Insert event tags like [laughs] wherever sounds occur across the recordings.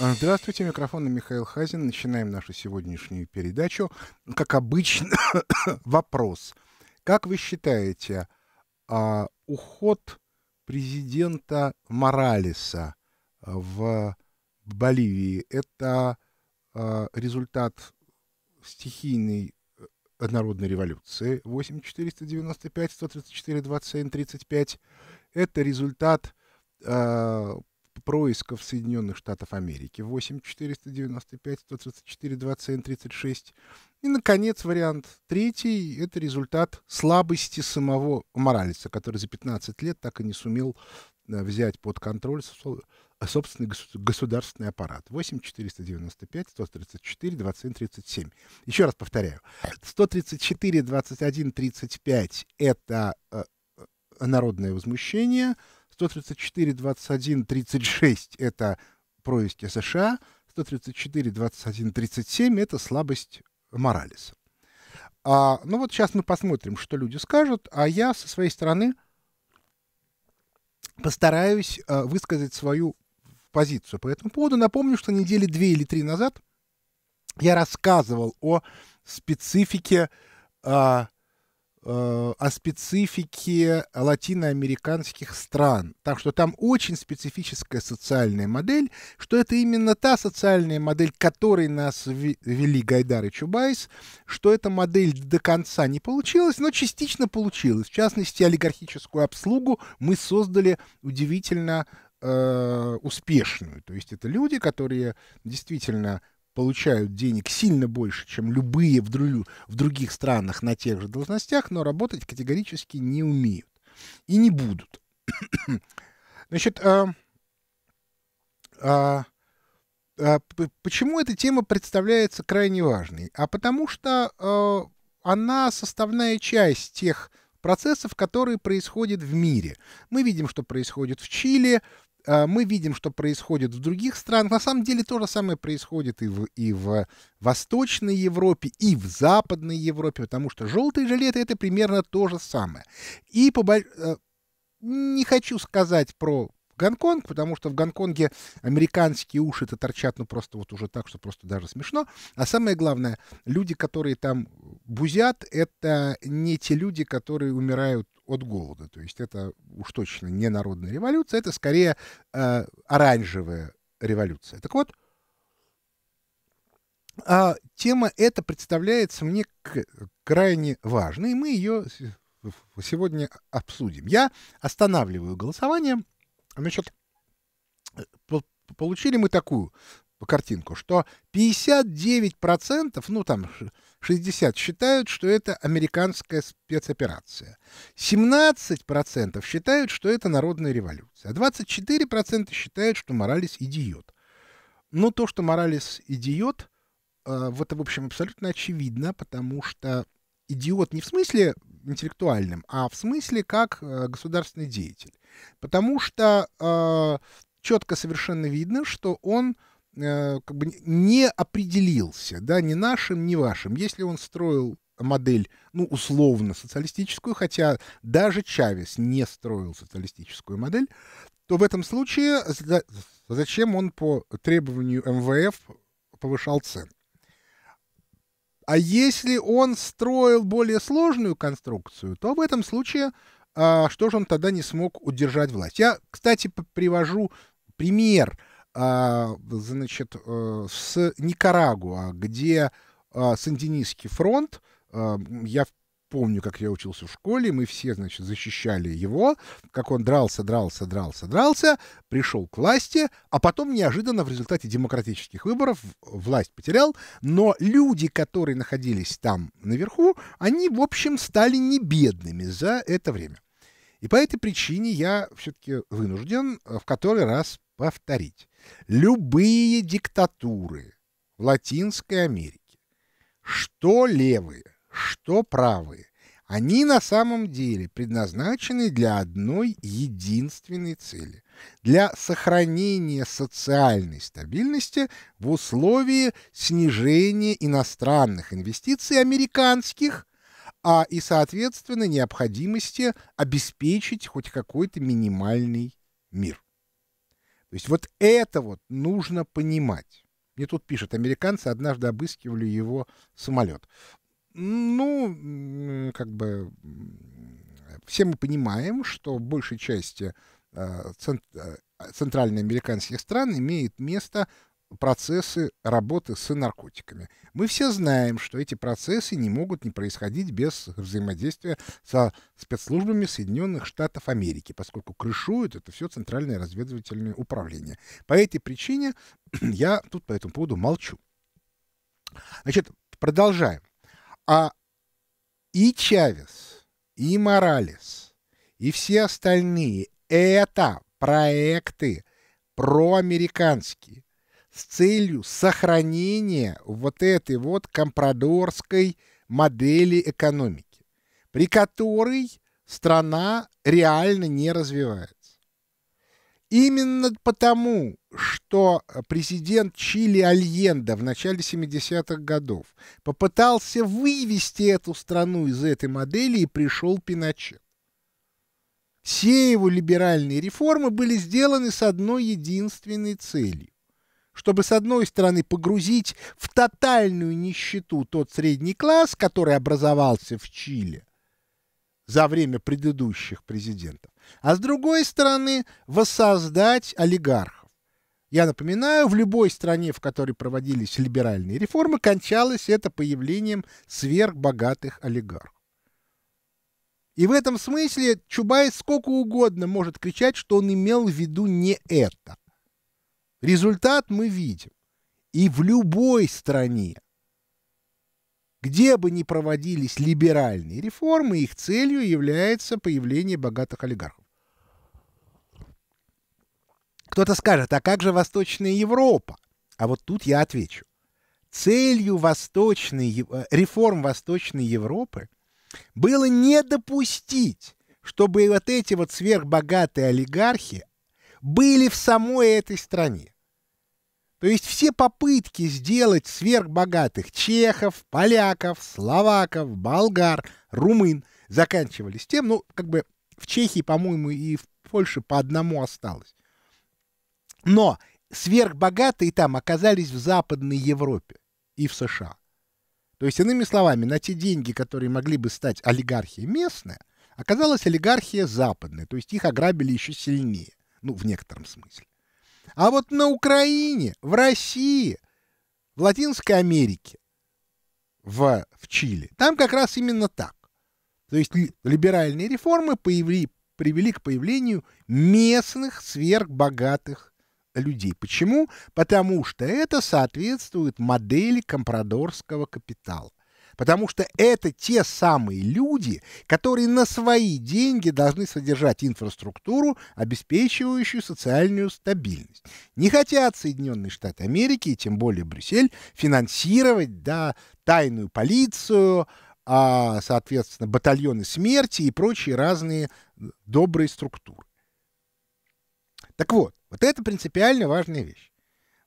А, здравствуйте, микрофон на Михаил Хазин. Начинаем нашу сегодняшнюю передачу. Как обычно, [coughs] вопрос. Как вы считаете, а, уход президента Моралеса а, в Боливии – это результат стихийной э, народной революции 8495, 134, 27, 35. Это результат происков Соединенных Штатов Америки 8 495 134 27 36. И, наконец, вариант третий – это результат слабости самого Моралиса, который за 15 лет так и не сумел э, взять под контроль собственный государственный аппарат. 8 495 134 27 37. Еще раз повторяю. 134 21 35 – это э, э, народное возмущение – 134, 21, 36 – это происки США, 134, 21, 37 – это слабость Моралеса. А, ну вот сейчас мы посмотрим, что люди скажут, а я со своей стороны постараюсь а, высказать свою позицию по этому поводу. Напомню, что недели две или три назад я рассказывал о специфике а, Э, о специфике латиноамериканских стран. Так что там очень специфическая социальная модель, что это именно та социальная модель, которой нас вели Гайдар и Чубайс, что эта модель до конца не получилась, но частично получилась. В частности, олигархическую обслугу мы создали удивительно э, успешную. То есть это люди, которые действительно получают денег сильно больше, чем любые в, друг, в других странах на тех же должностях, но работать категорически не умеют и не будут. [coughs] Значит, а, а, а, почему эта тема представляется крайне важной? А потому что а, она составная часть тех процессов, которые происходят в мире. Мы видим, что происходит в Чили, а, мы видим, что происходит в других странах. На самом деле то же самое происходит и в, и в Восточной Европе, и в Западной Европе, потому что желтые жилеты — это примерно то же самое. И по, э, не хочу сказать про Гонконг, потому что в Гонконге американские уши-то торчат, ну, просто вот уже так, что просто даже смешно. А самое главное, люди, которые там бузят, это не те люди, которые умирают от голода. То есть это уж точно не народная революция, это скорее э, оранжевая революция. Так вот, а тема эта представляется мне крайне важной, и мы ее сегодня обсудим. Я останавливаю голосование. Значит, э, получили мы такую по картинку, что 59%, ну там 60 считают, что это американская спецоперация. 17% считают, что это народная революция. А 24% считают, что Моралес идиот. Но ну, то, что Моралес идиот, э, в это, в общем, абсолютно очевидно, потому что идиот не в смысле интеллектуальным, а в смысле как э, государственный деятель. Потому что э, четко совершенно видно, что он Э, как бы не определился, да, ни нашим, ни вашим. Если он строил модель, ну, условно социалистическую, хотя даже Чавес не строил социалистическую модель, то в этом случае зачем он по требованию МВФ повышал цены? А если он строил более сложную конструкцию, то в этом случае а, что же он тогда не смог удержать власть? Я, кстати, привожу пример а значит, э, с Никарагуа, где а, Сандинистский фронт, а, я помню, как я учился в школе, мы все, значит, защищали его, как он дрался, дрался, дрался, дрался, пришел к власти, а потом неожиданно в результате демократических выборов власть потерял, но люди, которые находились там наверху, они, в общем, стали не бедными за это время. И по этой причине я все-таки вынужден э, в который раз повторить. Любые диктатуры в Латинской Америке, что левые, что правые, они на самом деле предназначены для одной единственной цели – для сохранения социальной стабильности в условии снижения иностранных инвестиций американских, а и, соответственно, необходимости обеспечить хоть какой-то минимальный мир. То есть вот это вот нужно понимать. Мне тут пишет, американцы однажды обыскивали его самолет. Ну, как бы, все мы понимаем, что в большей части э, э, центральноамериканских стран имеет место процессы работы с наркотиками. Мы все знаем, что эти процессы не могут не происходить без взаимодействия со спецслужбами Соединенных Штатов Америки, поскольку крышуют это все Центральное разведывательное управление. По этой причине [clears throat] я тут по этому поводу молчу. Значит, продолжаем. А и Чавес, и Моралес, и все остальные – это проекты проамериканские с целью сохранения вот этой вот компрадорской модели экономики, при которой страна реально не развивается. Именно потому, что президент Чили Альенда в начале 70-х годов попытался вывести эту страну из этой модели и пришел Пиночет. Все его либеральные реформы были сделаны с одной единственной целью чтобы, с одной стороны, погрузить в тотальную нищету тот средний класс, который образовался в Чили за время предыдущих президентов, а с другой стороны, воссоздать олигархов. Я напоминаю, в любой стране, в которой проводились либеральные реформы, кончалось это появлением сверхбогатых олигархов. И в этом смысле Чубайс сколько угодно может кричать, что он имел в виду не это – Результат мы видим. И в любой стране. Где бы ни проводились либеральные реформы, их целью является появление богатых олигархов. Кто-то скажет, а как же Восточная Европа? А вот тут я отвечу. Целью Восточной, э, реформ Восточной Европы было не допустить, чтобы вот эти вот сверхбогатые олигархи были в самой этой стране. То есть все попытки сделать сверхбогатых чехов, поляков, словаков, болгар, румын заканчивались тем, ну, как бы в Чехии, по-моему, и в Польше по одному осталось. Но сверхбогатые там оказались в Западной Европе и в США. То есть, иными словами, на те деньги, которые могли бы стать олигархией местная, оказалась олигархия западная, то есть их ограбили еще сильнее. Ну, в некотором смысле. А вот на Украине, в России, в Латинской Америке, в, в Чили, там как раз именно так. То есть либеральные реформы появли, привели к появлению местных сверхбогатых людей. Почему? Потому что это соответствует модели компрадорского капитала. Потому что это те самые люди, которые на свои деньги должны содержать инфраструктуру, обеспечивающую социальную стабильность. Не хотят Соединенные Штаты Америки, и тем более Брюссель, финансировать да, тайную полицию, а, соответственно, батальоны смерти и прочие разные э, добрые структуры. Так вот, вот это принципиально важная вещь.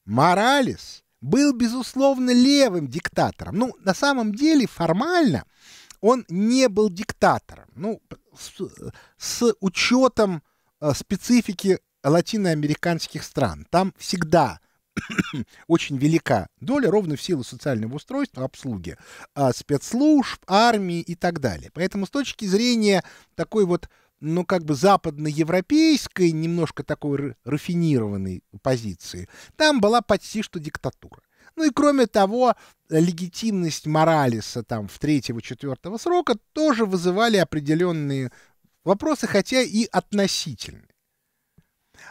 Моралес был, безусловно, левым диктатором. Ну, на самом деле, формально он не был диктатором. Ну, с, с учетом э, специфики латиноамериканских стран. Там всегда [coughs] очень велика доля, ровно в силу социального устройства, обслуги, а, спецслужб, армии и так далее. Поэтому с точки зрения такой вот ну, как бы западноевропейской, немножко такой рафинированной позиции, там была почти что диктатура. Ну и кроме того, легитимность Моралиса там в третьего-четвертого срока тоже вызывали определенные вопросы, хотя и относительные.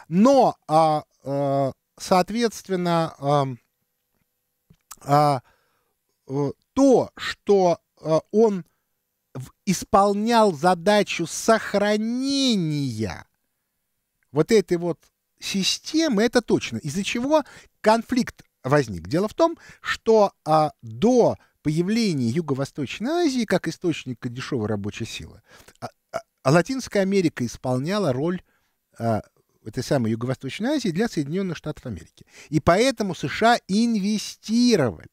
Но, а, а, соответственно, а, а, то, что э, он исполнял задачу сохранения вот этой вот системы, это точно. Из-за чего конфликт возник. Дело в том, что а, до появления Юго-Восточной Азии как источника дешевой рабочей силы, а, а, а Латинская Америка исполняла роль а, этой самой Юго-Восточной Азии для Соединенных Штатов Америки. И поэтому США инвестировали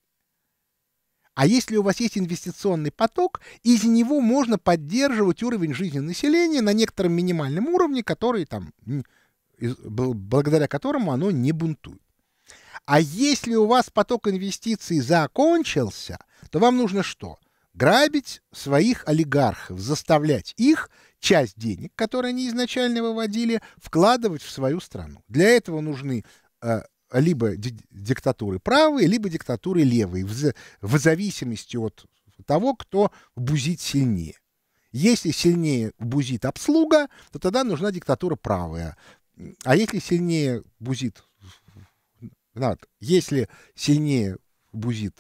а если у вас есть инвестиционный поток, из него можно поддерживать уровень жизни населения на некотором минимальном уровне, который там, благодаря которому оно не бунтует. А если у вас поток инвестиций закончился, то вам нужно что? Грабить своих олигархов, заставлять их часть денег, которые они изначально выводили, вкладывать в свою страну. Для этого нужны э, либо диктатуры правые, либо диктатуры левые в, в зависимости от того, кто бузит сильнее. Если сильнее бузит обслуга, то тогда нужна диктатура правая. А если сильнее бузит народ, если сильнее бузит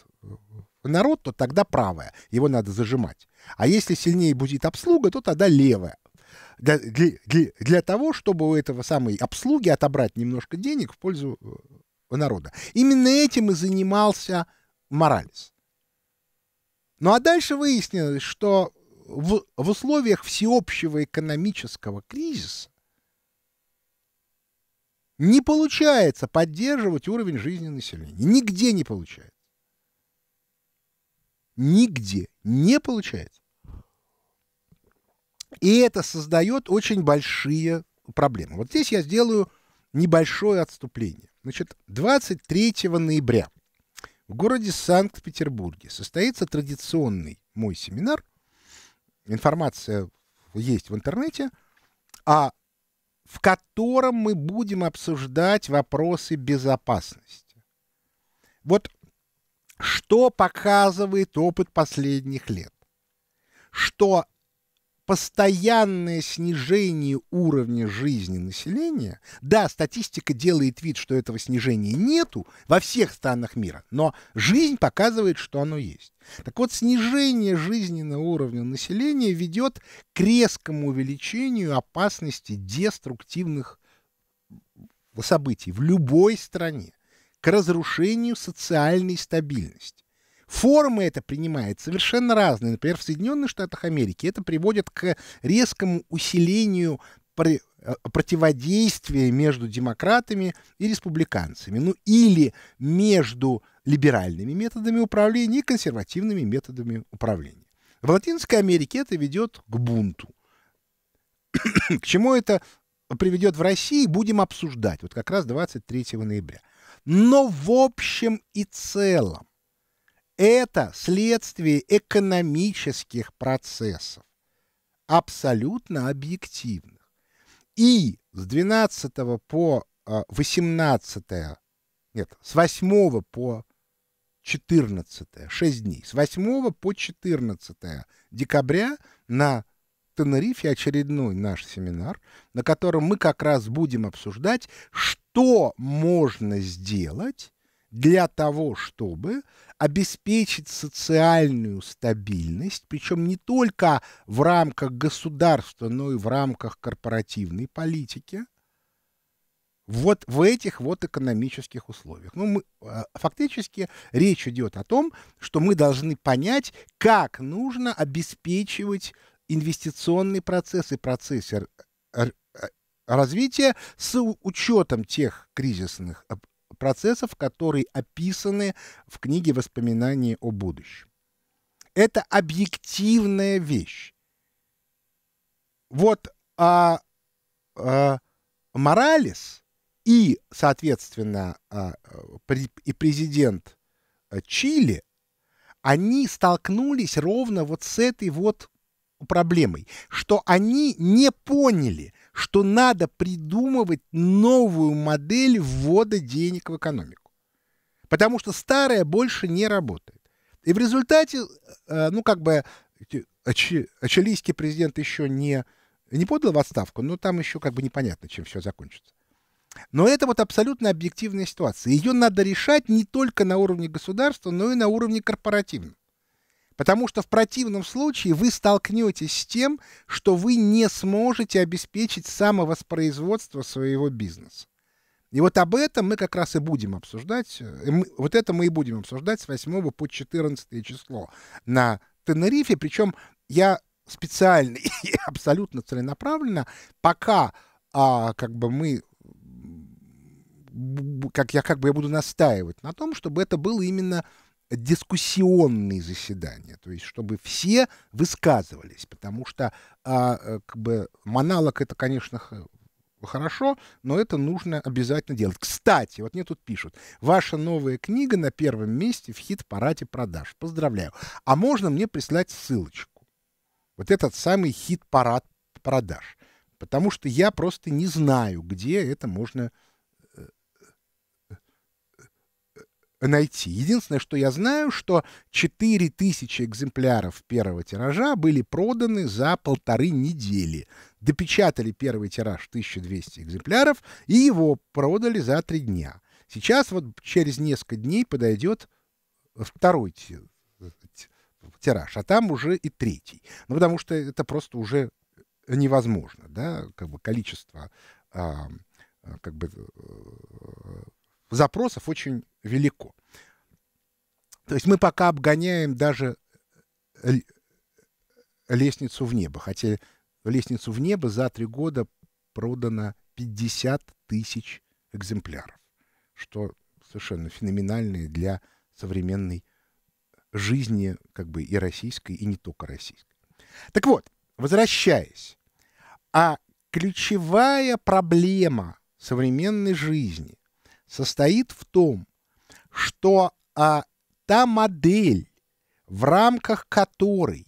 народ, то тогда правая, его надо зажимать. А если сильнее бузит обслуга, то тогда левая для, для, для, того, чтобы у этого самой обслуги отобрать немножко денег в пользу э, народа. Именно этим и занимался Моралес. Ну а дальше выяснилось, что в, в условиях всеобщего экономического кризиса не получается поддерживать уровень жизни населения. Нигде не получается. Нигде не получается. И это создает очень большие проблемы. Вот здесь я сделаю небольшое отступление. Значит, 23 ноября в городе Санкт-Петербурге состоится традиционный мой семинар. Информация есть в интернете. А в котором мы будем обсуждать вопросы безопасности. Вот что показывает опыт последних лет? Что постоянное снижение уровня жизни населения, да, статистика делает вид, что этого снижения нету во всех странах мира, но жизнь показывает, что оно есть. Так вот, снижение жизненного уровня населения ведет к резкому увеличению опасности деструктивных событий в любой стране, к разрушению социальной стабильности. Формы это принимает совершенно разные. Например, в Соединенных Штатах Америки это приводит к резкому усилению э, противодействия между демократами и республиканцами, ну или между либеральными методами управления и консервативными методами управления. В Латинской Америке это ведет к бунту. к чему это приведет в России, будем обсуждать, вот как раз 23 ноября. Но в общем и целом это следствие экономических процессов, абсолютно объективных. И с 12 по 18, а, нет, с 8 по 14, 6 дней, с 8 по 14 декабря на Тенерифе очередной наш семинар, на котором мы как раз будем обсуждать, что можно сделать для того, чтобы обеспечить социальную стабильность, причем не только в рамках государства, но и в рамках корпоративной политики, вот в этих вот экономических условиях. Ну, мы, а, фактически речь идет о том, что мы должны понять, как нужно обеспечивать инвестиционный процесс и процесс э, развития с учетом тех кризисных э, процессов, которые описаны в книге «Воспоминания о будущем». Это объективная вещь. Вот а, а, Моралес и, соответственно, а, и президент э, Чили, они столкнулись ровно вот с этой вот проблемой, что они не поняли, что надо придумывать новую модель ввода денег в экономику. Потому что старая больше не работает. И в результате, э, э, ну как бы, чилийский президент еще не, не подал в отставку, но там еще как бы непонятно, чем все закончится. Но это вот абсолютно объективная ситуация. Ее надо решать не только на уровне государства, но и на уровне корпоративном. Потому что в противном случае вы столкнетесь с тем, что вы не сможете обеспечить самовоспроизводство своего бизнеса. И вот об этом мы как раз и будем обсуждать. Э, вот это мы и будем обсуждать с 8 по 14 число на Тенерифе. Причем я специально [laughs] и абсолютно целенаправленно, пока а, как бы мы как я как бы я буду настаивать на том, чтобы это было именно дискуссионные заседания, то есть чтобы все высказывались, потому что а, э, как бы монолог это, конечно, хорошо, но это нужно обязательно делать. Кстати, вот мне тут пишут, ваша новая книга на первом месте в хит-параде продаж. Поздравляю. А можно мне прислать ссылочку? Вот этот самый хит-парад продаж. Потому что я просто не знаю, где это можно найти. Единственное, что я знаю, что 4000 экземпляров первого тиража были проданы за полторы недели. Допечатали первый тираж 1200 экземпляров и его продали за три дня. Сейчас вот через несколько дней подойдет второй э, тираж, а там уже и третий. Ну, потому что это просто уже невозможно, да, как бы количество а, как бы э, запросов очень велико. То есть мы пока обгоняем даже э, лестницу в небо, хотя лестницу в небо за три года продано 50 тысяч экземпляров, что совершенно феноменальные для современной жизни как бы и российской, и не только российской. Так вот, возвращаясь, а ключевая проблема современной жизни состоит в том, что а, та модель, в рамках которой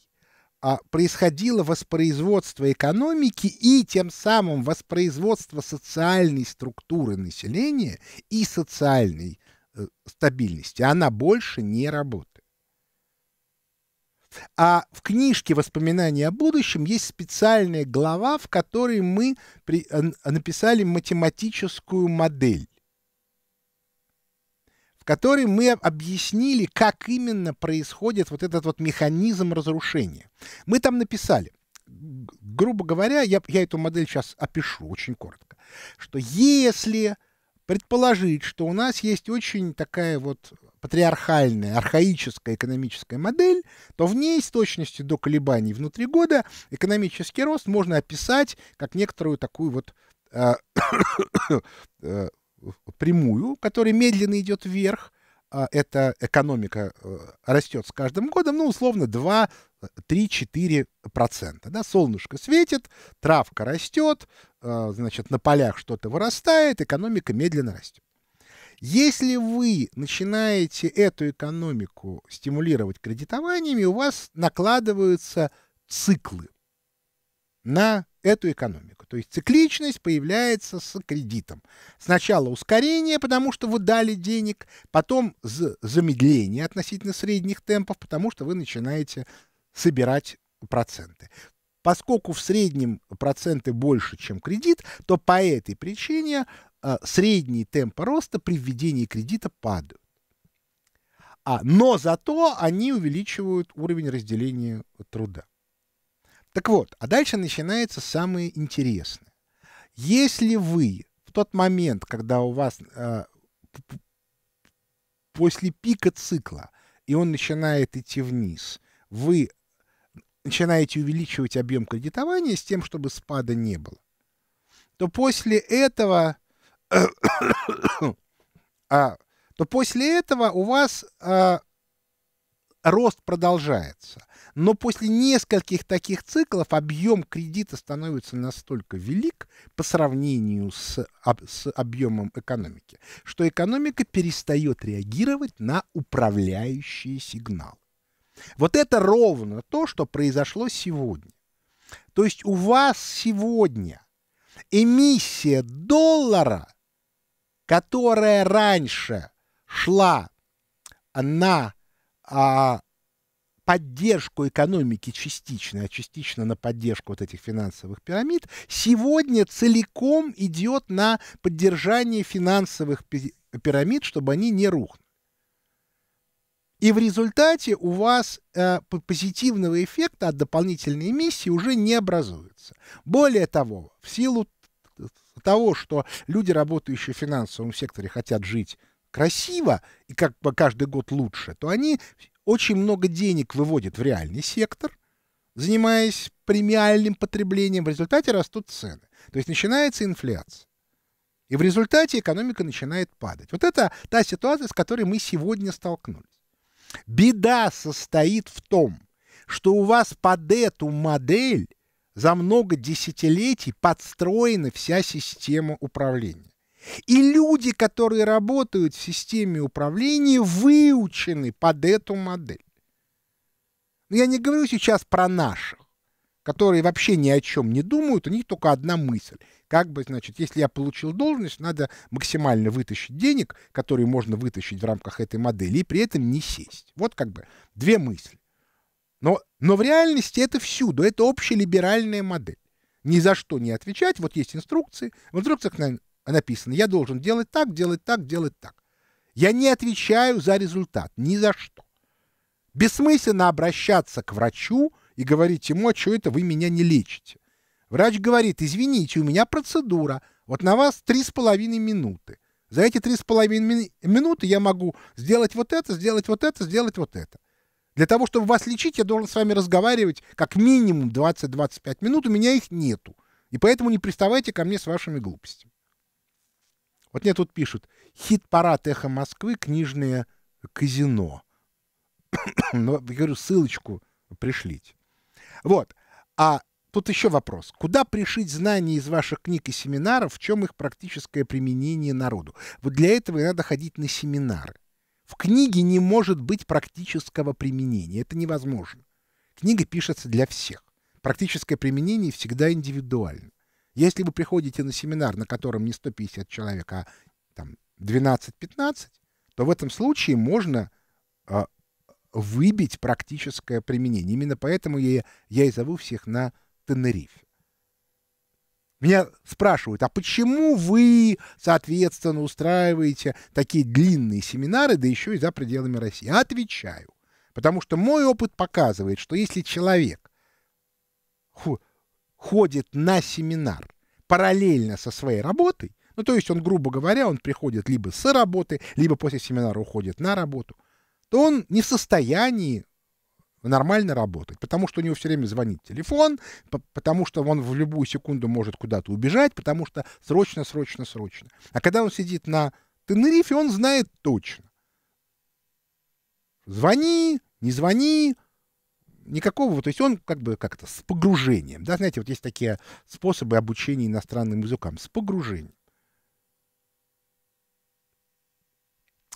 а, происходило воспроизводство экономики и тем самым воспроизводство социальной структуры населения и социальной э, стабильности, она больше не работает. А в книжке «Воспоминания о будущем» есть специальная глава, в которой мы при, э, написали математическую модель в которой мы объяснили, как именно происходит вот этот вот механизм разрушения. Мы там написали, грубо говоря, я, я эту модель сейчас опишу очень коротко, что если предположить, что у нас есть очень такая вот патриархальная, архаическая экономическая модель, то в ней с точностью до колебаний внутри года экономический рост можно описать как некоторую такую вот э, [coughs] э, прямую, которая медленно идет вверх, а, эта экономика э, растет с каждым годом, ну, условно, 2, 3, 4 процента. Да? Солнышко светит, травка растет, а, значит, на полях что-то вырастает, экономика медленно растет. Если вы начинаете эту экономику стимулировать кредитованиями, у вас накладываются циклы на эту экономику. То есть цикличность появляется с кредитом. Сначала ускорение, потому что вы дали денег, потом замедление относительно средних темпов, потому что вы начинаете собирать проценты. Поскольку в среднем проценты больше, чем кредит, то по этой причине э, средние темпы роста при введении кредита падают. А, но зато они увеличивают уровень разделения труда. Так вот, а дальше начинается самое интересное. Если вы в тот момент, когда у вас э, после пика цикла, и он начинает идти вниз, вы начинаете увеличивать объем кредитования с тем, чтобы спада не было, то после этого, [coughs] а, то после этого у вас а, рост продолжается. Но после нескольких таких циклов объем кредита становится настолько велик по сравнению с, об, с объемом экономики, что экономика перестает реагировать на управляющие сигналы. Вот это ровно то, что произошло сегодня. То есть у вас сегодня эмиссия доллара, которая раньше шла на а, поддержку экономики частично, а частично на поддержку вот этих финансовых пирамид, сегодня целиком идет на поддержание финансовых пирамид, чтобы они не рухнули. И в результате у вас э, позитивного эффекта от дополнительной эмиссии уже не образуется. Более того, в силу того, что люди, работающие в финансовом секторе, хотят жить красиво и как бы каждый год лучше, то они очень много денег выводят в реальный сектор, занимаясь премиальным потреблением, в результате растут цены. То есть начинается инфляция. И в результате экономика начинает падать. Вот это та ситуация, с которой мы сегодня столкнулись. Беда состоит в том, что у вас под эту модель за много десятилетий подстроена вся система управления. И люди, которые работают в системе управления, выучены под эту модель. Но я не говорю сейчас про наших, которые вообще ни о чем не думают, у них только одна мысль. Как бы, значит, если я получил должность, надо максимально вытащить денег, которые можно вытащить в рамках этой модели, и при этом не сесть. Вот как бы две мысли. Но, но в реальности это всюду, это общая либеральная модель. Ни за что не отвечать, вот есть инструкции, в инструкциях, наверное, написано, я должен делать так, делать так, делать так. Я не отвечаю за результат, ни за что. Бессмысленно обращаться к врачу и говорить ему, а что это вы меня не лечите. Врач говорит, извините, у меня процедура, вот на вас 3,5 минуты. За эти 3,5 ми минуты я могу сделать вот это, сделать вот это, сделать вот это. Для того, чтобы вас лечить, я должен с вами разговаривать как минимум 20-25 минут, у меня их нету. И поэтому не приставайте ко мне с вашими глупостями. Вот мне тут пишут. Хит-парад «Эхо Москвы», книжное казино. [coughs] Но, ну, я говорю, ссылочку пришлите. Вот. А тут еще вопрос. Куда пришить знания из ваших книг и семинаров, в чем их практическое применение народу? Вот для этого и надо ходить на семинары. В книге не может быть практического применения. Это невозможно. Книга пишется для всех. Практическое применение всегда индивидуально. Если вы приходите на семинар, на котором не 150 человек, а там 12-15, то в этом случае можно э, выбить практическое применение. Именно поэтому я, я и зову всех на Тенерифе. Меня спрашивают, а почему вы, соответственно, устраиваете такие длинные семинары, да еще и за пределами России? Отвечаю. Потому что мой опыт показывает, что если человек ходит на семинар параллельно со своей работой, ну, то есть он, грубо говоря, он приходит либо с работы, либо после семинара уходит на работу, то он не в состоянии нормально работать, потому что у него все время звонит телефон, потому что он в любую секунду может куда-то убежать, потому что срочно, срочно, срочно. А когда он сидит на Тенерифе, он знает точно. Звони, не звони, никакого, то есть он как бы как-то с погружением, да, знаете, вот есть такие способы обучения иностранным языкам, с погружением.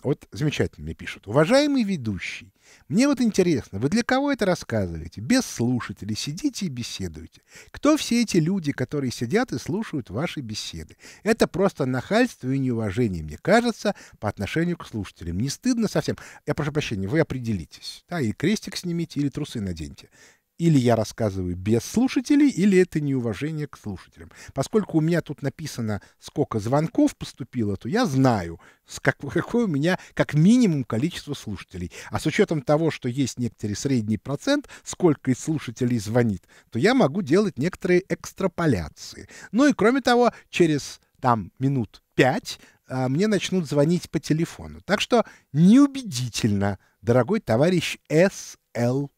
Вот замечательно мне пишут. Уважаемый ведущий, мне вот интересно, вы для кого это рассказываете? Без слушателей сидите и беседуете. Кто все эти люди, которые сидят и слушают ваши беседы? Это просто нахальство и неуважение, мне кажется, по отношению к слушателям. Не стыдно совсем. Я прошу прощения, вы определитесь. Да, и крестик снимите, или трусы наденьте или я рассказываю без слушателей, или это неуважение к слушателям. Поскольку у меня тут написано, сколько звонков поступило, то я знаю, [laughs] какое у меня как минимум количество слушателей. А с учетом того, что есть некоторый средний процент, сколько из слушателей звонит, то я могу делать некоторые экстраполяции. Ну и кроме того, через там минут пять а, мне начнут звонить по телефону. Так что неубедительно, дорогой товарищ СЛД.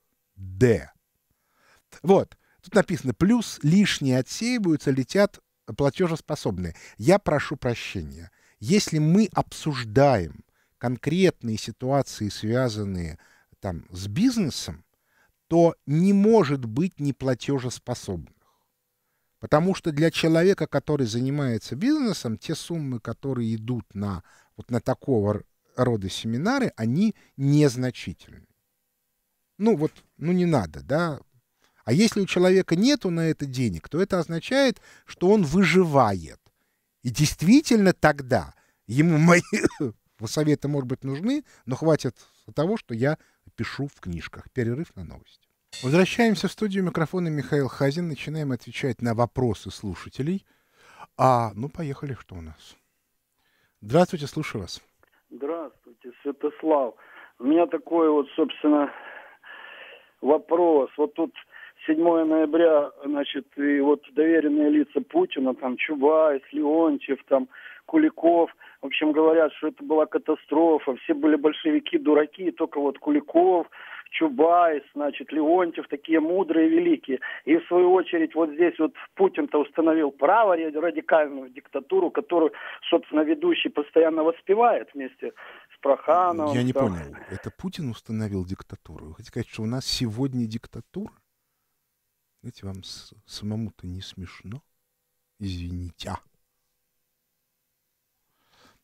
Вот. Тут написано, плюс лишние отсеиваются, летят платежеспособные. Я прошу прощения. Если мы обсуждаем конкретные ситуации, связанные там, с бизнесом, то не может быть неплатежеспособных. Потому что для человека, который занимается бизнесом, те суммы, которые идут на, вот на такого рода семинары, они незначительны. Ну вот, ну не надо, да, а если у человека нету на это денег, то это означает, что он выживает. И действительно тогда ему [laughs] мои советы, может быть, нужны, но хватит того, что я пишу в книжках. Перерыв на новости. Возвращаемся в студию микрофона Михаил Хазин. Начинаем отвечать на вопросы слушателей. А, ну, поехали, что у нас? Здравствуйте, слушаю вас. Здравствуйте, Святослав. У меня такой вот, собственно, вопрос. Вот тут 7 ноября, значит, и вот доверенные лица Путина, там Чубайс, Леонтьев, там Куликов, в общем, говорят, что это была катастрофа, все были большевики, дураки, только вот Куликов, Чубайс, значит, Леонтьев, такие мудрые, великие. И в свою очередь вот здесь вот Путин-то установил право радикальную диктатуру, которую, собственно, ведущий постоянно воспевает вместе с Прохановым. Я не там. понял, это Путин установил диктатуру? Вы хотите сказать, что у нас сегодня диктатура? Знаете, вам самому-то не смешно? Извините. А.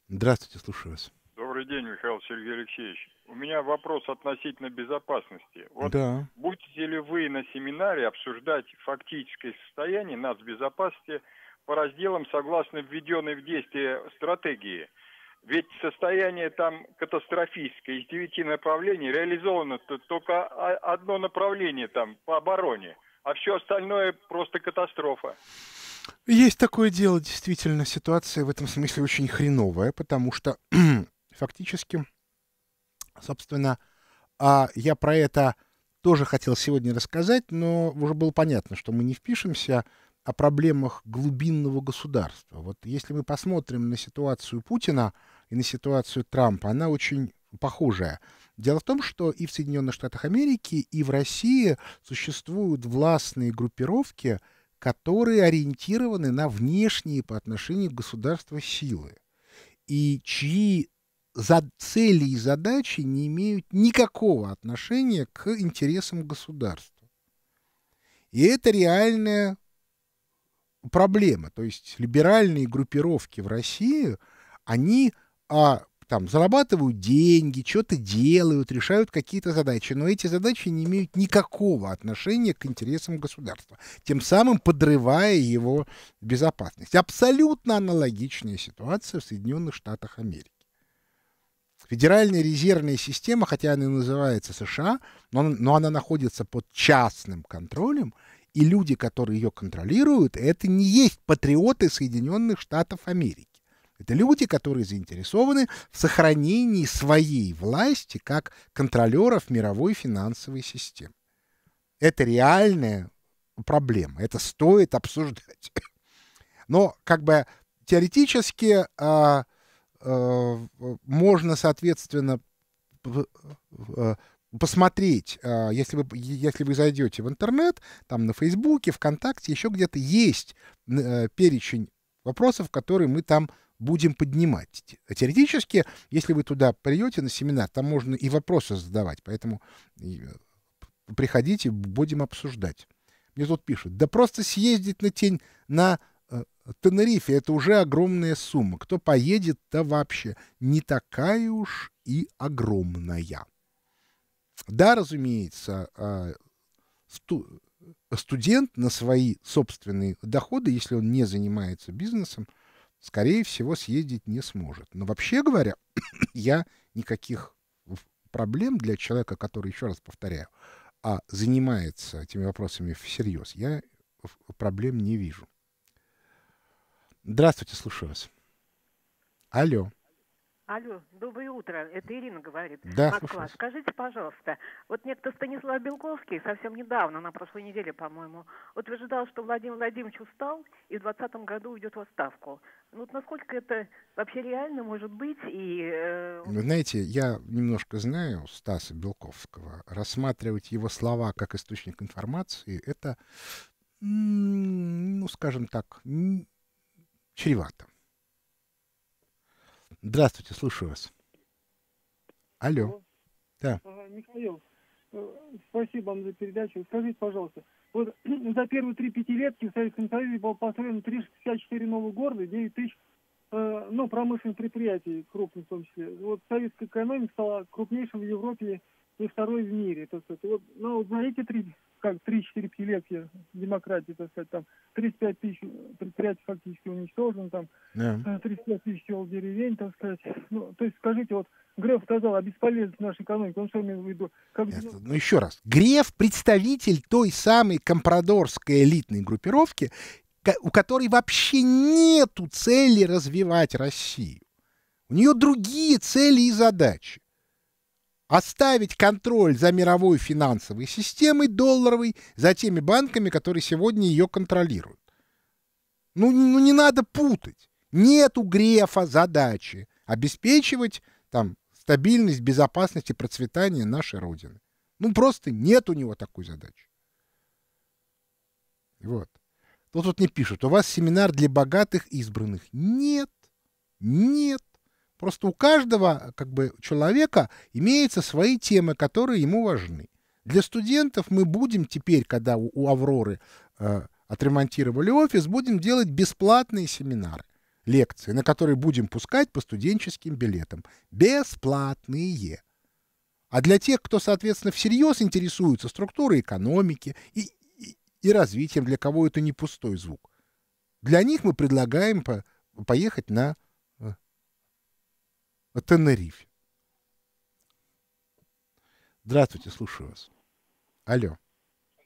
Здравствуйте, слушаю вас. Добрый день, Михаил Сергей Алексеевич. У меня вопрос относительно безопасности. Вот да. будете ли вы на семинаре обсуждать фактическое состояние нас безопасности по разделам согласно введенной в действие стратегии? Ведь состояние там катастрофическое. Из девяти направлений реализовано только одно направление там по обороне а все остальное просто катастрофа. Есть такое дело, действительно, ситуация в этом смысле очень хреновая, потому что [clears throat] фактически, собственно, а я про это тоже хотел сегодня рассказать, но уже было понятно, что мы не впишемся о а проблемах глубинного государства. Вот если мы посмотрим на ситуацию Путина и на ситуацию Трампа, она очень похожая. Дело в том, что и в Соединенных Штатах Америки, и в России существуют властные группировки, которые ориентированы на внешние по отношению к государству силы, и чьи за цели и задачи не имеют никакого отношения к интересам государства. И это реальная проблема. То есть либеральные группировки в России, они а, там зарабатывают деньги, что-то делают, решают какие-то задачи, но эти задачи не имеют никакого отношения к интересам государства, тем самым подрывая его безопасность. Абсолютно аналогичная ситуация в Соединенных Штатах Америки. Федеральная резервная система, хотя она и называется США, но, но она находится под частным контролем, и люди, которые ее контролируют, это не есть патриоты Соединенных Штатов Америки. Это люди, которые заинтересованы в сохранении своей власти как контролеров мировой финансовой системы. Это реальная проблема, это стоит обсуждать. [laughs] Но как бы теоретически э, э, можно, соответственно, а, посмотреть, если вы, если вы зайдете в интернет, там на Фейсбуке, ВКонтакте, еще где-то есть э, перечень вопросов, которые мы там будем поднимать. Теоретически, если вы туда придете на семинар, там можно и вопросы задавать, поэтому э, приходите, будем обсуждать. Мне тут пишут, да просто съездить на тень на э, Тенерифе, это уже огромная сумма. Кто поедет, то вообще не такая уж и огромная. Да, разумеется, а, э, сту студент на свои собственные доходы, если он не занимается бизнесом, скорее всего, съездить не сможет. Но вообще говоря, [coughs] я никаких проблем для человека, который, еще раз повторяю, а занимается этими вопросами всерьез, я проблем не вижу. Здравствуйте, слушаю вас. Алло. Алло, доброе утро. Это Ирина говорит. Да, Москва. Скажите, пожалуйста, вот некто Станислав Белковский совсем недавно, на прошлой неделе, по-моему, утверждал, что Владимир Владимирович устал и в 2020 году уйдет в отставку. Ну, вот насколько это вообще реально может быть? И, э... знаете, я немножко знаю Стаса Белковского. Рассматривать его слова как источник информации, это, ну, скажем так, чревато. Здравствуйте, слушаю вас. Алло. Да. А, Михаил, э, спасибо вам за передачу. Скажите, пожалуйста, вот [clears throat] за первые три пятилетки в Советском Союзе было построено 364 новых города, 9 тысяч э, ну, промышленных предприятий, крупных в том числе. Вот советская экономика стала крупнейшим в Европе и второй в мире. Так сказать. Вот, ну, вот за эти три, как 3-4 пятилетки демократии, так сказать, там 35 тысяч предприятий фактически уничтожено, там yeah. 35 э, тысяч сел деревень, так сказать. Ну, то есть скажите, вот Греф сказал о бесполезности нашей экономики, он что имел в виду? Как... Это, ну, ну еще раз, Греф представитель той самой компрадорской элитной группировки, у которой вообще нету цели развивать Россию. У нее другие цели и задачи оставить контроль за мировой финансовой системой долларовой, за теми банками, которые сегодня ее контролируют. Ну, ну не надо путать. Нет у Грефа задачи обеспечивать там, стабильность, безопасность и процветание нашей Родины. Ну, просто нет у него такой задачи. Вот. Тут вот не пишут, у вас семинар для богатых избранных. Нет, нет. Просто у каждого э, как бы, человека имеются свои темы, которые ему важны. Для студентов мы будем теперь, когда у, у Авроры э, отремонтировали офис, будем делать бесплатные семинары, лекции, на которые будем пускать по студенческим билетам. Бесплатные. А для тех, кто, соответственно, всерьез интересуется структурой экономики и, и, и развитием, для кого это не пустой звук, для них мы предлагаем по, поехать на на Тенерифе. Здравствуйте, слушаю вас. Алло.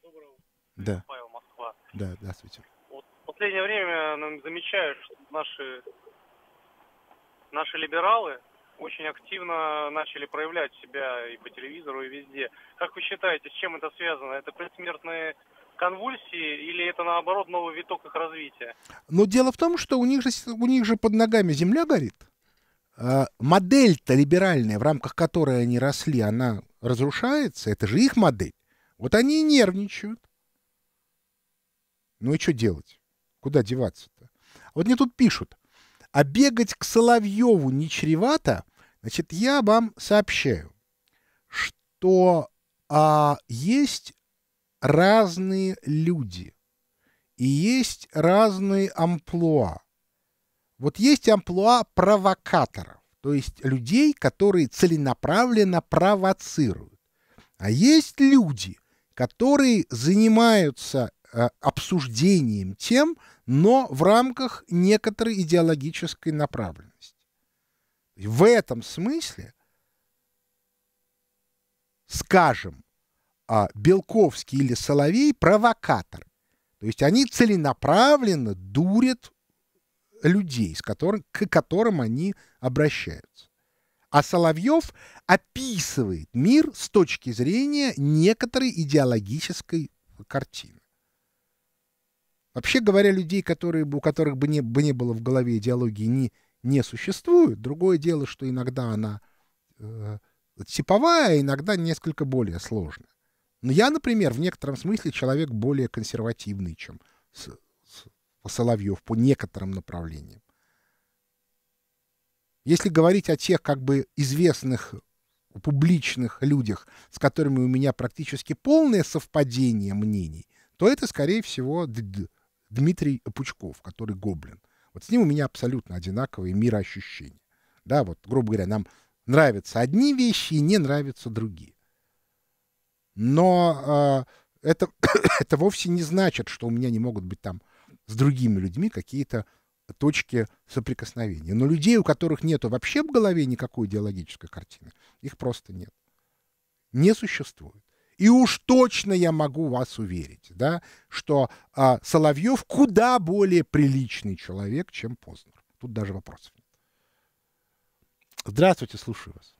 Доброго. Да. Павел, Москва. Да, здравствуйте. Вот в последнее время ну, замечаю, что наши, наши либералы очень активно начали проявлять себя и по телевизору, и везде. Как вы считаете, с чем это связано? Это предсмертные конвульсии или это наоборот новый виток их развития? Но ну, дело в том, что у них же, у них же под ногами земля горит. А, модель-то либеральная, в рамках которой они росли, она разрушается, это же их модель. Вот они и нервничают. Ну и что делать? Куда деваться-то? Вот мне тут пишут, а бегать к Соловьеву не чревато, значит, я вам сообщаю, что а, есть разные люди и есть разные амплуа. Вот есть амплуа провокаторов, то есть людей, которые целенаправленно провоцируют. А есть люди, которые занимаются э, обсуждением тем, но в рамках некоторой идеологической направленности. В этом смысле, скажем, э, Белковский или Соловей провокатор. То есть они целенаправленно дурят людей, с которым, к которым они обращаются. А Соловьев описывает мир с точки зрения некоторой идеологической картины. Вообще говоря, людей, которые, у которых бы не, бы не было в голове идеологии, не, не существует. Другое дело, что иногда она э, типовая, а иногда несколько более сложная. Но я, например, в некотором смысле человек более консервативный, чем Соловьев по некоторым направлениям. Если говорить о тех как бы известных публичных людях, с которыми у меня практически полное совпадение мнений, то это, скорее всего, Дмитрий Пучков, который гоблин. Вот с ним у меня абсолютно одинаковые мироощущения. Да, вот, грубо говоря, нам нравятся одни вещи и не нравятся другие. Но э, это, [coughs] это вовсе не значит, что у меня не могут быть там с другими людьми какие-то точки соприкосновения. Но людей, у которых нет вообще в голове никакой идеологической картины, их просто нет. Не существует. И уж точно я могу вас уверить, да, что а, Соловьев куда более приличный человек, чем Познер. Тут даже вопросов нет. Здравствуйте, слушаю вас.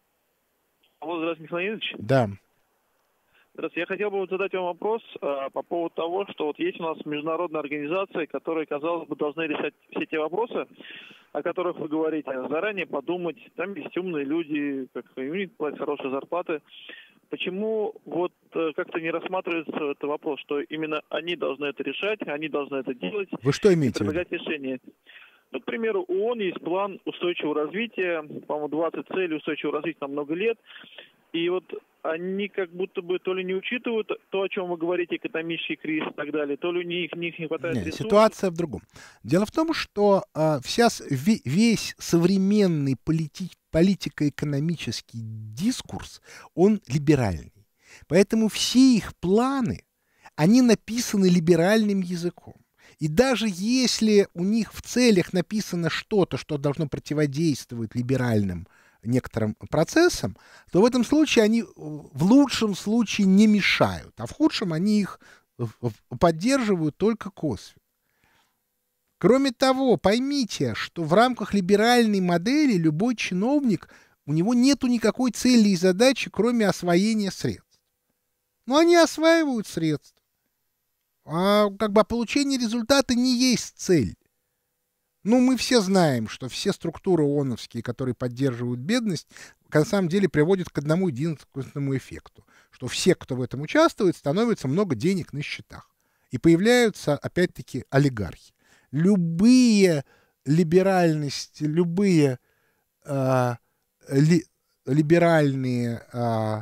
Алло, здравствуйте, Михаил Ильич. Да. Здравствуйте. Я хотел бы задать вам вопрос э, по поводу того, что вот есть у нас международные организации, которые, казалось бы, должны решать все те вопросы, о которых вы говорите, заранее подумать. Там есть умные люди, как у них платят хорошие зарплаты. Почему вот э, как-то не рассматривается этот вопрос, что именно они должны это решать, они должны это делать? Вы что имеете в решение. Ну, к примеру, у ООН есть план устойчивого развития, по-моему, 20 целей устойчивого развития на много лет. И вот они как будто бы то ли не учитывают то, о чем вы говорите, экономический кризис и так далее, то ли у них, у них не хватает Нет, ресурсов. Ситуация в другом. Дело в том, что э, вся, весь современный полити, политико-экономический дискурс, он либеральный. Поэтому все их планы, они написаны либеральным языком. И даже если у них в целях написано что-то, что должно противодействовать либеральным некоторым процессам, то в этом случае они в лучшем случае не мешают, а в худшем они их поддерживают только косвенно. Кроме того, поймите, что в рамках либеральной модели любой чиновник, у него нет никакой цели и задачи, кроме освоения средств. Но они осваивают средства. А как бы а получение результата не есть цель. Ну, мы все знаем, что все структуры ООНовские, которые поддерживают бедность, на самом деле приводят к одному единственному эффекту, что все, кто в этом участвует, становится много денег на счетах. И появляются, опять-таки, олигархи. Любые либеральности, любые э, ли, либеральные э,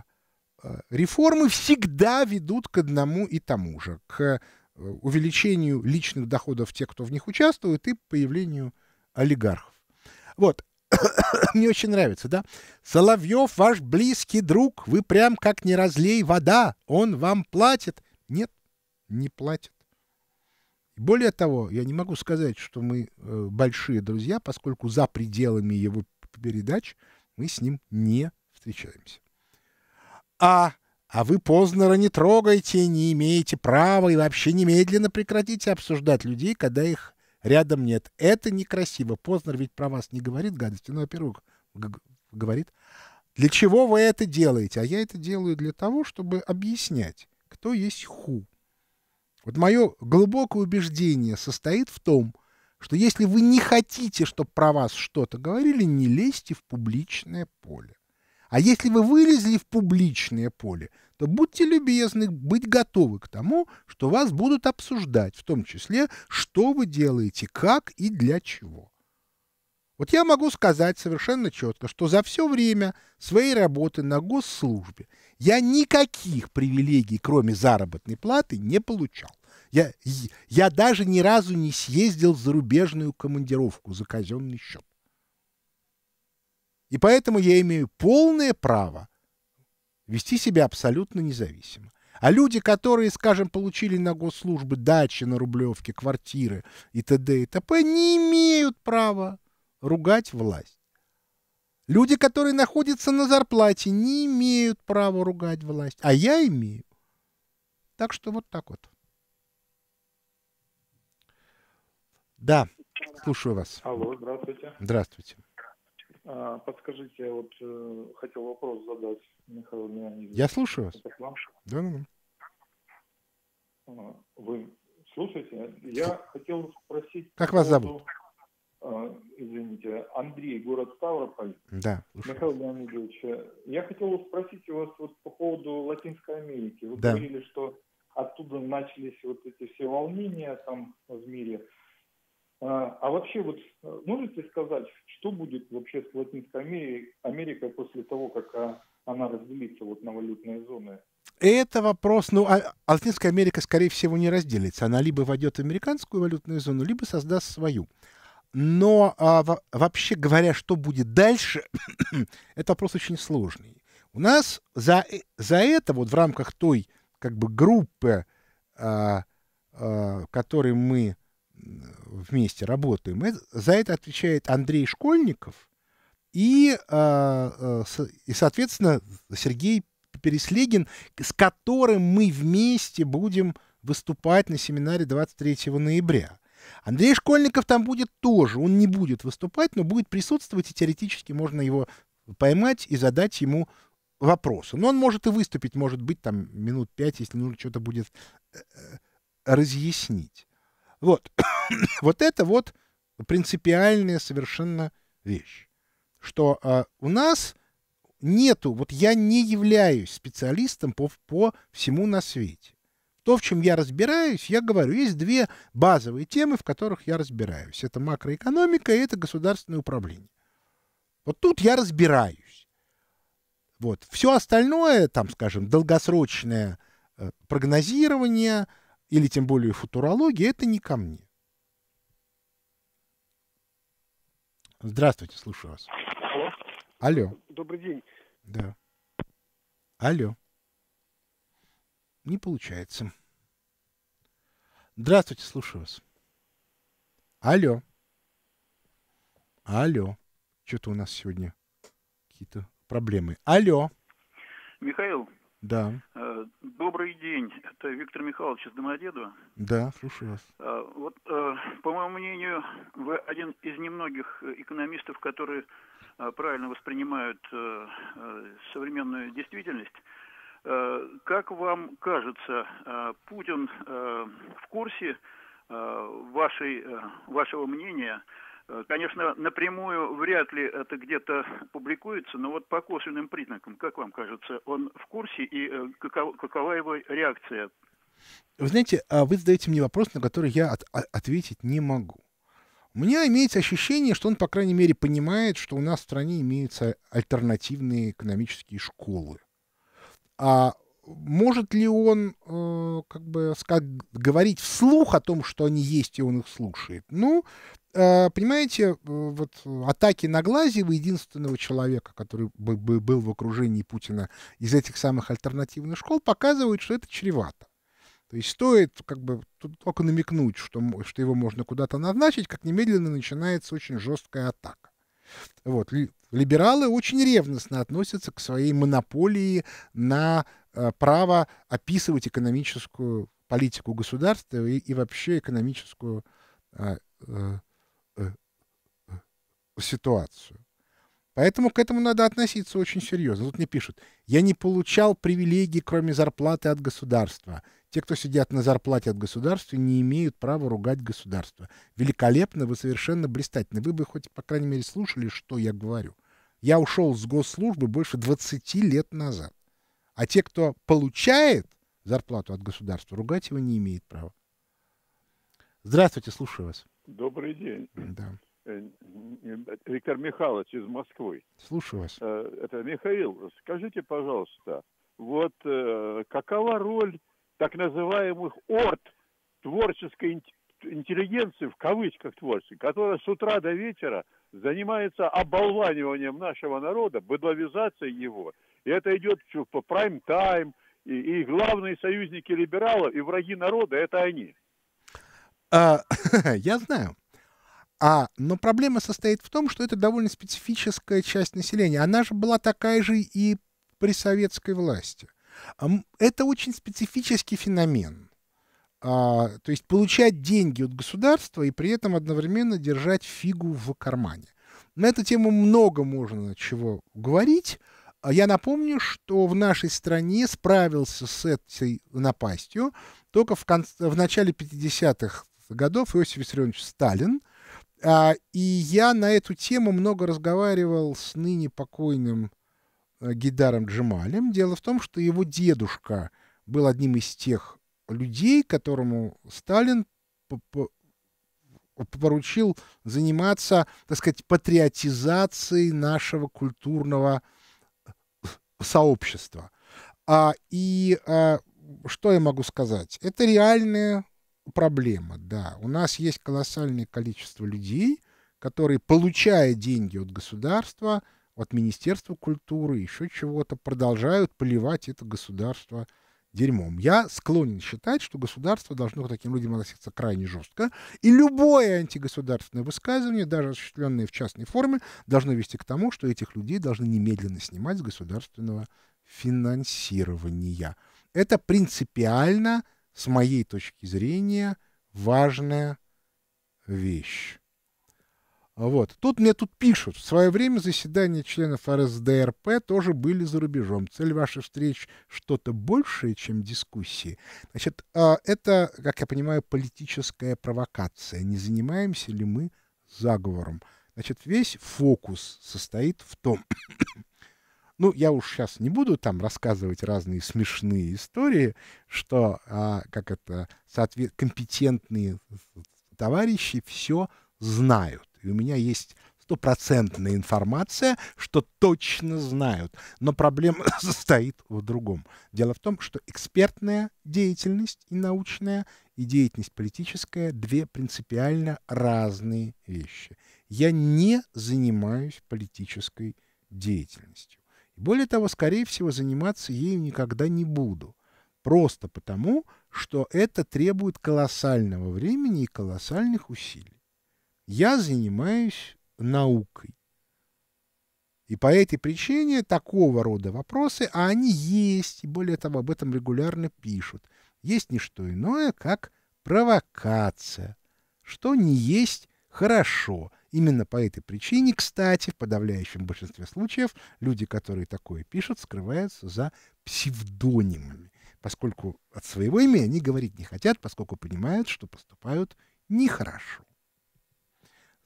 реформы всегда ведут к одному и тому же, к Э, увеличению личных доходов тех, кто в них участвует, и появлению олигархов. Вот. [coughs] Мне очень нравится, да? Соловьев ваш близкий друг, вы прям как не разлей вода, он вам платит. Нет, не платит. Более того, я не могу сказать, что мы э, большие друзья, поскольку за пределами его передач мы с ним не встречаемся. А а вы Познера не трогайте, не имеете права и вообще немедленно прекратите обсуждать людей, когда их рядом нет. Это некрасиво. Познер ведь про вас не говорит гадости. Ну, во-первых, говорит. Для чего вы это делаете? А я это делаю для того, чтобы объяснять, кто есть ху. Вот мое глубокое убеждение состоит в том, что если вы не хотите, чтобы про вас что-то говорили, не лезьте в публичное поле. А если вы вылезли в публичное поле, то будьте любезны быть готовы к тому, что вас будут обсуждать, в том числе, что вы делаете, как и для чего. Вот я могу сказать совершенно четко, что за все время своей работы на госслужбе я никаких привилегий, кроме заработной платы, не получал. Я, я даже ни разу не съездил в зарубежную командировку за казенный счет. И поэтому я имею полное право – вести себя абсолютно независимо. А люди, которые, скажем, получили на госслужбы дачи на Рублевке, квартиры и т.д. и т.п., не имеют права ругать власть. Люди, которые находятся на зарплате, не имеют права ругать власть, а я имею. Так что вот так вот. Да, слушаю вас. Алло, здравствуйте. Здравствуйте. А, подскажите, вот э, хотел вопрос задать Михаилу Леонидовичу. Я слушаю вас. Да, да, да. Вы слушаете? Я хотел спросить... Как вас зовут? А, извините, Андрей, город Ставрополь. Да. Михаил Леонидович, э, я хотел спросить у вас вот по поводу Латинской Америки. Вы да. говорили, что оттуда начались вот эти все волнения там в мире. А, а вообще, вот э, можете сказать, что будет вообще с Латинской Америкой, после того, как а, она разделится вот на валютные зоны? Это вопрос, ну, а, а Латинская Америка, скорее всего, не разделится. Она либо войдет в американскую валютную зону, либо создаст свою. Но а, вообще говоря, что будет дальше, [coughs] это вопрос очень сложный. У нас за, за это вот в рамках той как бы группы, а, а, которой мы вместе работаем. Э, за это отвечает Андрей Школьников и, а, а, и соответственно, Сергей Переслегин, с которым мы вместе будем выступать на семинаре 23 ноября. Андрей Школьников там будет тоже. Он не будет выступать, но будет присутствовать, и теоретически можно его поймать и задать ему вопросы. Но он может и выступить, может быть, там минут пять, если нужно что-то будет э, э, разъяснить. Вот. [coughs] вот это вот принципиальная совершенно вещь, что а, у нас нету, вот я не являюсь специалистом по, по всему на свете. То, в чем я разбираюсь, я говорю, есть две базовые темы, в которых я разбираюсь. Это макроэкономика и это государственное управление. Вот тут я разбираюсь. Вот. Все остальное, там, скажем, долгосрочное э, прогнозирование, или тем более футурология, это не ко мне. Здравствуйте, слушаю вас. Алло. Алло. Добрый день. Да. Алло. Не получается. Здравствуйте, слушаю вас. Алло. Алло. Что-то у нас сегодня какие-то проблемы. Алло. Михаил, да. Э, добрый день, это Виктор Михайлович из Домодедова. Да, слушаю вас. Э, вот, э, по моему мнению, вы один из немногих экономистов, которые правильно воспринимают современную действительность. Как вам кажется, Путин в курсе вашей, вашего мнения – Э, конечно, напрямую вряд ли это где-то публикуется, но вот по косвенным признакам, как вам кажется, он в курсе и э, каков, какова его реакция? Вы знаете, а вы задаете мне вопрос, на который я от, а, ответить не могу. У меня имеется ощущение, что он, по крайней мере, понимает, что у нас в стране имеются альтернативные экономические школы. А может ли он, э, как бы сказать, говорить вслух о том, что они есть, и он их слушает? Ну, э, понимаете, э, вот атаки на Глазьева, единственного человека, который бы, бы был в окружении Путина из этих самых альтернативных школ, показывают, что это чревато. То есть стоит как бы только намекнуть, что, что его можно куда-то назначить, как немедленно начинается очень жесткая атака. Вот. Либералы очень ревностно относятся к своей монополии на Э, право описывать экономическую политику государства и, и вообще экономическую э, э, э, э ситуацию. Поэтому к этому надо относиться очень серьезно. Тут мне пишут, я не получал привилегий, кроме зарплаты от государства. Те, кто сидят на зарплате от государства, не имеют права ругать государство. Великолепно, вы совершенно блистательны. Вы бы хоть, по крайней мере, слушали, что я говорю. Я ушел с госслужбы больше 20 лет назад. А те, кто получает зарплату от государства, ругать его не имеет права. Здравствуйте, слушаю вас. Добрый день. Да. Э, Виктор Михайлович из Москвы. Слушаю вас. Э, это Михаил, скажите, пожалуйста, вот э, какова роль так называемых орд творческой интеллигенции, в кавычках творческой, которая с утра до вечера занимается оболваниванием нашего народа, быдловизацией его и это идет по прайм-тайм, и, и главные союзники либералов, и враги народа – это они. А, [laughs] я знаю. А, но проблема состоит в том, что это довольно специфическая часть населения. Она же была такая же и при советской власти. Это очень специфический феномен. А, то есть получать деньги от государства и при этом одновременно держать фигу в кармане. На эту тему много можно чего говорить. А я напомню, что в нашей стране справился с этой напастью только в, конце, в начале 50-х годов Иосиф Виссарионович Сталин. А, и я на эту тему много разговаривал с ныне покойным э, Гидаром Джемалем. Дело в том, что его дедушка был одним из тех людей, которому Сталин поручил заниматься, так сказать, патриотизацией нашего культурного сообщества. А, и а, что я могу сказать? Это реальная проблема, да. У нас есть колоссальное количество людей, которые, получая деньги от государства, от Министерства культуры, еще чего-то, продолжают поливать это государство дерьмом. Я склонен считать, что государство должно к таким людям относиться крайне жестко, и любое антигосударственное высказывание, даже осуществленное в частной форме, должно вести к тому, что этих людей должны немедленно снимать с государственного финансирования. Это принципиально, с моей точки зрения, важная вещь. Вот. Тут мне тут пишут, в свое время заседания членов РСДРП тоже были за рубежом. Цель ваших встреч что-то большее, чем дискуссии. Значит, а, это, как я понимаю, политическая провокация. Не занимаемся ли мы заговором? Значит, весь фокус состоит в том, [coughs] ну, я уж сейчас не буду там рассказывать разные смешные истории, что, а, как это, соответ... компетентные товарищи все знают и у меня есть стопроцентная информация, что точно знают. Но проблема [laughs] состоит в другом. Дело в том, что экспертная деятельность и научная, и деятельность политическая – две принципиально разные вещи. Я не занимаюсь политической деятельностью. И более того, скорее всего, заниматься ею никогда не буду. Просто потому, что это требует колоссального времени и колоссальных усилий я занимаюсь наукой. И по этой причине такого рода вопросы, а они есть, и более того, об этом регулярно пишут, есть не что иное, как провокация, что не есть хорошо. Именно по этой причине, кстати, в подавляющем большинстве случаев люди, которые такое пишут, скрываются за псевдонимами, поскольку от своего имени они говорить не хотят, поскольку понимают, что поступают нехорошо.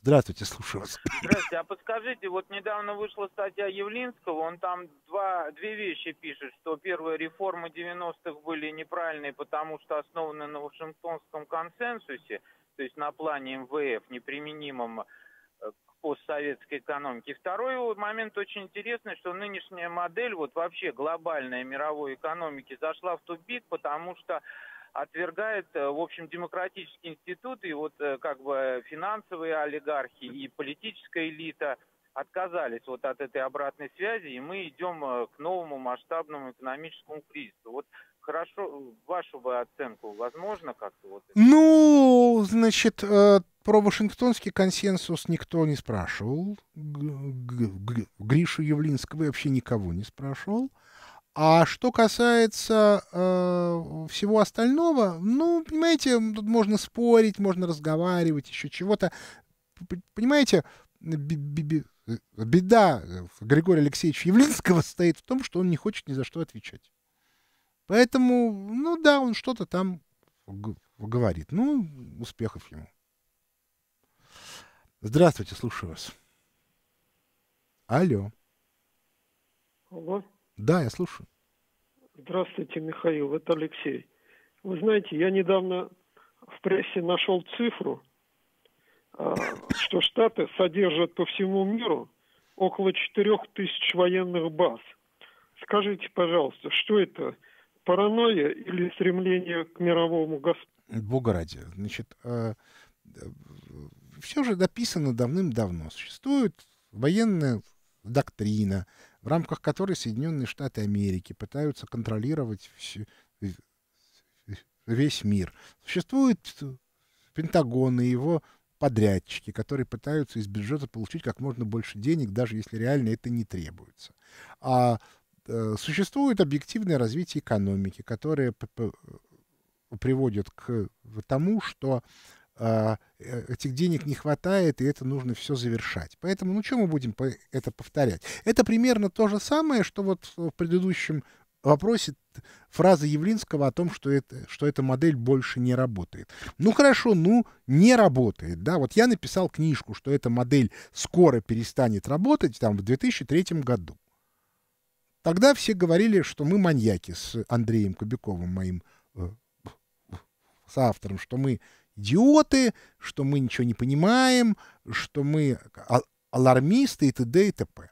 Здравствуйте, слушаю вас. Здравствуйте, а подскажите, вот недавно вышла статья Явлинского, он там два, две вещи пишет, что первые реформы 90-х были неправильные, потому что основаны на Вашингтонском консенсусе, то есть на плане МВФ, неприменимом э, к постсоветской экономике. Второй момент очень интересный, что нынешняя модель, вот вообще глобальная мировой экономики, зашла в тупик, потому что отвергает, э, в общем, демократические институты, и вот э, как бы э, финансовые олигархи и политическая элита отказались вот от этой обратной связи, и мы идем к новому масштабному экономическому кризису. Вот хорошо, вашу бы оценку, возможно, как-то вот... Ну, значит, про Вашингтонский консенсус никто не спрашивал. Гришу Явлинского вообще никого не спрашивал. А что касается э, всего остального, ну, понимаете, тут можно спорить, можно разговаривать, еще чего-то. Понимаете, э, беда э, Григория Алексеевича Явлинского [laughs] стоит в том, что он не хочет ни за что отвечать. Поэтому, ну да, он что-то там говорит. Ну, успехов ему. Здравствуйте, слушаю вас. Алло. Алло. Да, я слушаю. Здравствуйте, Михаил, это Алексей. Вы знаете, я недавно в прессе нашел цифру, а, что Штаты содержат по всему миру около 4 тысяч военных баз. Скажите, пожалуйста, что это? Паранойя или стремление к мировому господству? Бога ради. Значит, а, все же написано давным-давно. Существует военная доктрина, в рамках которой Соединенные Штаты Америки пытаются контролировать все, весь мир. Существует Пентагон и его подрядчики, которые пытаются из бюджета получить как можно больше денег, даже если реально это не требуется. А э, существует объективное развитие экономики, которое приводит к тому, что а, э, этих денег не хватает, и это нужно все завершать. Поэтому, ну, что мы будем это повторять? Это примерно то же самое, что вот в предыдущем вопросе фраза Явлинского о том, что, это, что эта модель больше не работает. Ну хорошо, ну не работает, да. Вот я написал книжку, что эта модель скоро перестанет работать, там, в 2003 году. Тогда все говорили, что мы маньяки с Андреем Кобяковым, моим э, соавтором, что мы идиоты, что мы ничего не понимаем, что мы а, алармисты и т.д. и т.п.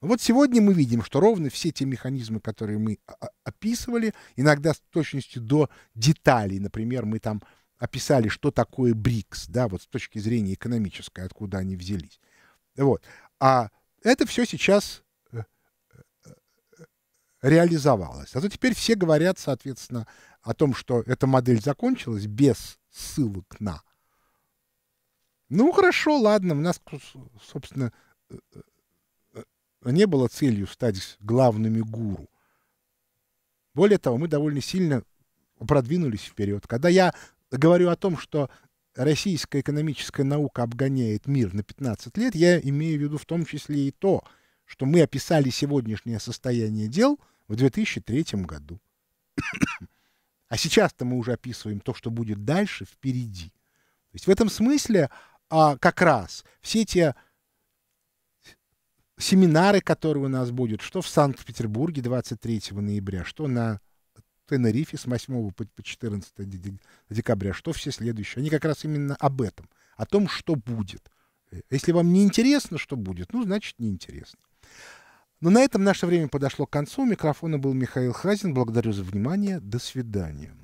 Вот сегодня мы видим, что ровно все те механизмы, которые мы описывали, иногда с точностью до деталей, например, мы там описали, что такое БРИКС, да, вот с точки зрения экономической, откуда они взялись. Вот. А это все сейчас э, э, реализовалось. А то теперь все говорят, соответственно, о том, что эта модель закончилась без ссылок на. Ну хорошо, ладно, у нас, собственно, э, э, э, не было целью стать главными гуру. Более того, мы довольно сильно продвинулись вперед. Когда я говорю о том, что российская экономическая наука обгоняет мир на 15 лет, я имею в виду в том числе и то, что мы описали сегодняшнее состояние дел в 2003 году. А сейчас-то мы уже описываем то, что будет дальше, впереди. То есть в этом смысле а, как раз все те семинары, которые у нас будут, что в Санкт-Петербурге 23 ноября, что на Тенерифе с 8 по 14 декабря, что все следующие. Они как раз именно об этом, о том, что будет. Э, если вам не интересно, что будет, ну, значит, не интересно. Но на этом наше время подошло к концу. У микрофона был Михаил Хазин. Благодарю за внимание. До свидания.